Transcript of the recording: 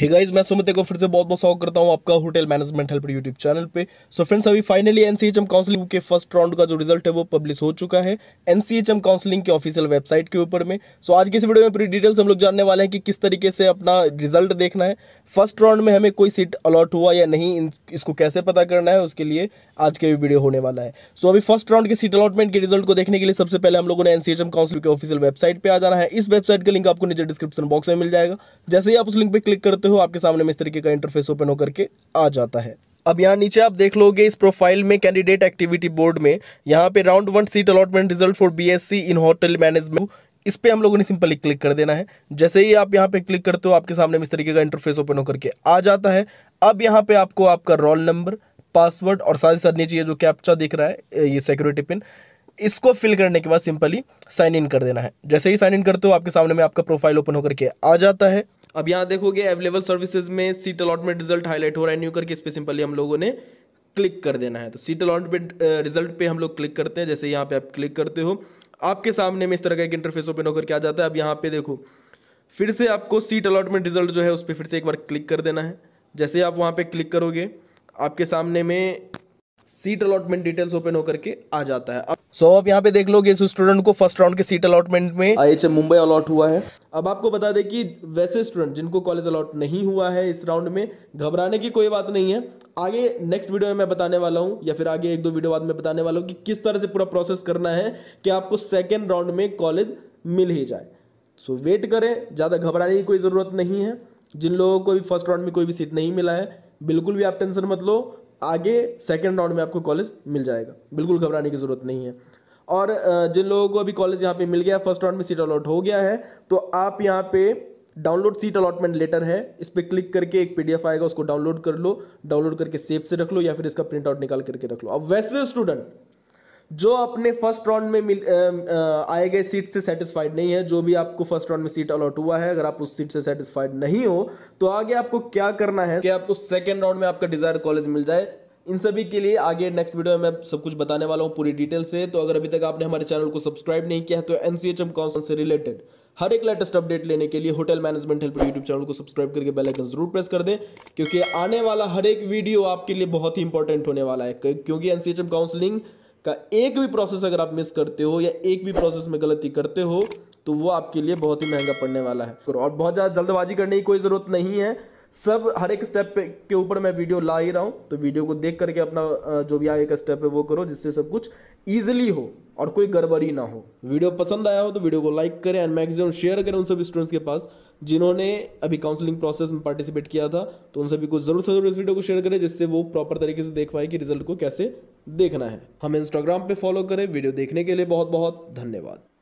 हे hey guys मैं सुमित को फिर से बहुत बहुत स्वागत करता हूं आपका hotel management helper YouTube channel पे सो so फ्रेंड्स अभी फाइनली एनसीएचएम काउंसलिंग के फर्स्ट राउंड का जो रिजल्ट है वो पब्लिश हो चुका है एनसीएचएम काउंसलिंग के ऑफिशियल वेबसाइट के ऊपर में सो so आज की इस वीडियो में पूरी डिटेल्स हम लोग जानने वाले हैं कि किस तरीके से अपना रिजल्ट देखना है फर्स्ट राउंड में हमें कोई सीट अलॉट हुआ या नहीं इसको कैसे पता करना है उसके लिए आज का वीडियो होने वाला है सो so अभी फर्स्ट राउंड के सीट अलॉटमेंट के रिजल्ट को देखने के लिए सबसे पहले हम लोगों ने एनसीएचएम काउंसिल के ऑफिशियल वेबसाइट पर आ जाना है इस वेबसाइट का लिंक आपको नीचे डिस्क्रिप्शन बॉक्स में मिल जाएगा जैसे ही आप उस लिंक पर क्लिक करते करते हो आपके सामने में इस तरीके का इंटरफेस ओपन होकर के आ जाता है अब यहाँ नीचे आप देख लोगे इस प्रोफाइल में कैंडिडेट एक्टिविटी बोर्ड में यहाँ पे round one seat allotment result for BSc in hotel management इस पे हम लोगों ने सिंपली क्लिक कर देना है जैसे ही आप यहाँ पे क्लिक करते हो आपके सामने इस तरीके का इंटरफेस ओपन होकर के आ जाता है अब यहाँ पे आपको आपका रोल नंबर पासवर्ड और साथ ही साथ नीचे जो कैप्चा दिख रहा है ये सिक्योरिटी पिन इसको फिल करने के बाद सिंपली साइन इन कर देना है जैसे ही साइन इन करते हो आपके सामने में आपका प्रोफाइल ओपन होकर के आ जाता है अब यहाँ देखोगे अवेलेबल सर्विसेज में सीट अलॉटमेंट रिजल्ट हाईलाइट हो रहा है न्यू करके इस पर सिंपली हम लोगों ने क्लिक कर देना है तो सीट अलॉटमेंट रिजल्ट पे हम लोग क्लिक करते हैं जैसे यहाँ पे आप क्लिक करते हो आपके सामने में इस तरह का एक इंटरफेस ओपन होकर के आ जाता है अब यहाँ पे देखो फिर से आपको सीट अलॉटमेंट रिजल्ट जो है उस पर फिर से एक बार क्लिक कर देना है जैसे आप वहाँ पर क्लिक करोगे आपके सामने में सीट अलॉटमेंट डिटेल्स ओपन होकर के आ जाता है अब सो so, आप यहाँ पे देख लोगे इस स्टूडेंट को फर्स्ट राउंड के सीट अलॉटमेंट में आई मुंबई अलॉट हुआ है अब आपको बता दें कि वैसे स्टूडेंट जिनको कॉलेज अलॉट नहीं हुआ है इस राउंड में घबराने की कोई बात नहीं है आगे नेक्स्ट वीडियो में मैं बताने वाला हूँ या फिर आगे एक दो वीडियो बाद में बताने वाला हूँ कि किस तरह से पूरा प्रोसेस करना है कि आपको सेकेंड राउंड में कॉलेज मिल ही जाए सो so, वेट करें ज़्यादा घबराने की कोई ज़रूरत नहीं है जिन लोगों को भी फर्स्ट राउंड में कोई भी सीट नहीं मिला है बिल्कुल भी आप टेंशन मत लो आगे सेकेंड राउंड में आपको कॉलेज मिल जाएगा बिल्कुल घबराने की ज़रूरत नहीं है और जिन लोगों को अभी कॉलेज यहाँ पे मिल गया फर्स्ट राउंड में सीट अलॉट हो गया है तो आप यहाँ पे डाउनलोड सीट अलॉटमेंट लेटर है इस पर क्लिक करके एक पीडीएफ आएगा उसको डाउनलोड कर लो डाउनलोड करके सेव से रख लो या फिर इसका प्रिंट आउट निकाल करके रख लो अब वैसे स्टूडेंट जो अपने फर्स्ट राउंड में मिल आए गए सीट से सेटिस्फाइड नहीं है जो भी आपको फर्स्ट राउंड में सीट अलॉट हुआ है अगर आप उस सीट से सेटिस्फाइड नहीं हो तो आगे आपको क्या करना है कि आपको सेकेंड राउंड में आपका डिजायर कॉलेज मिल जाए इन सभी के लिए आगे नेक्स्ट वीडियो में मैं सब कुछ बताने वाला हूँ पूरी डिटेल से तो अगर अभी तक आपने हमारे चैनल को सब्सक्राइब नहीं किया है तो एन सी काउंसिल से रिलेटेड हर एक लेटेस्ट अपडेट लेने के लिए hotel management help YouTube channel को सब्सक्राइब करके बेल आइकन जरूर प्रेस कर दें क्योंकि आने वाला हर एक वीडियो आपके लिए बहुत ही इंपॉर्टेंट होने वाला है क्योंकि एनसीएचएम सी काउंसलिंग का एक भी प्रोसेस अगर आप मिस करते हो या एक भी प्रोसेस में गलती करते हो तो वो आपके लिए बहुत ही महंगा पड़ने वाला है और बहुत ज़्यादा जल्दबाजी करने की कोई ज़रूरत नहीं है सब हर एक स्टेप के ऊपर मैं वीडियो ला ही रहा हूँ तो वीडियो को देख करके अपना जो भी आगे का स्टेप है वो करो जिससे सब कुछ ईजिली हो और कोई गड़बड़ी ना हो वीडियो पसंद आया हो तो वीडियो को लाइक करें एंड मैक्सिमम शेयर करें उन सभी स्टूडेंट्स के पास जिन्होंने अभी काउंसलिंग प्रोसेस में पार्टिसिपेट किया था तो उन सभी को जरूर से जरूर इस वीडियो को शेयर करें जिससे वो प्रॉपर तरीके से देख पाए कि रिजल्ट को कैसे देखना है हमें इंस्टाग्राम पर फॉलो करें वीडियो देखने के लिए बहुत बहुत धन्यवाद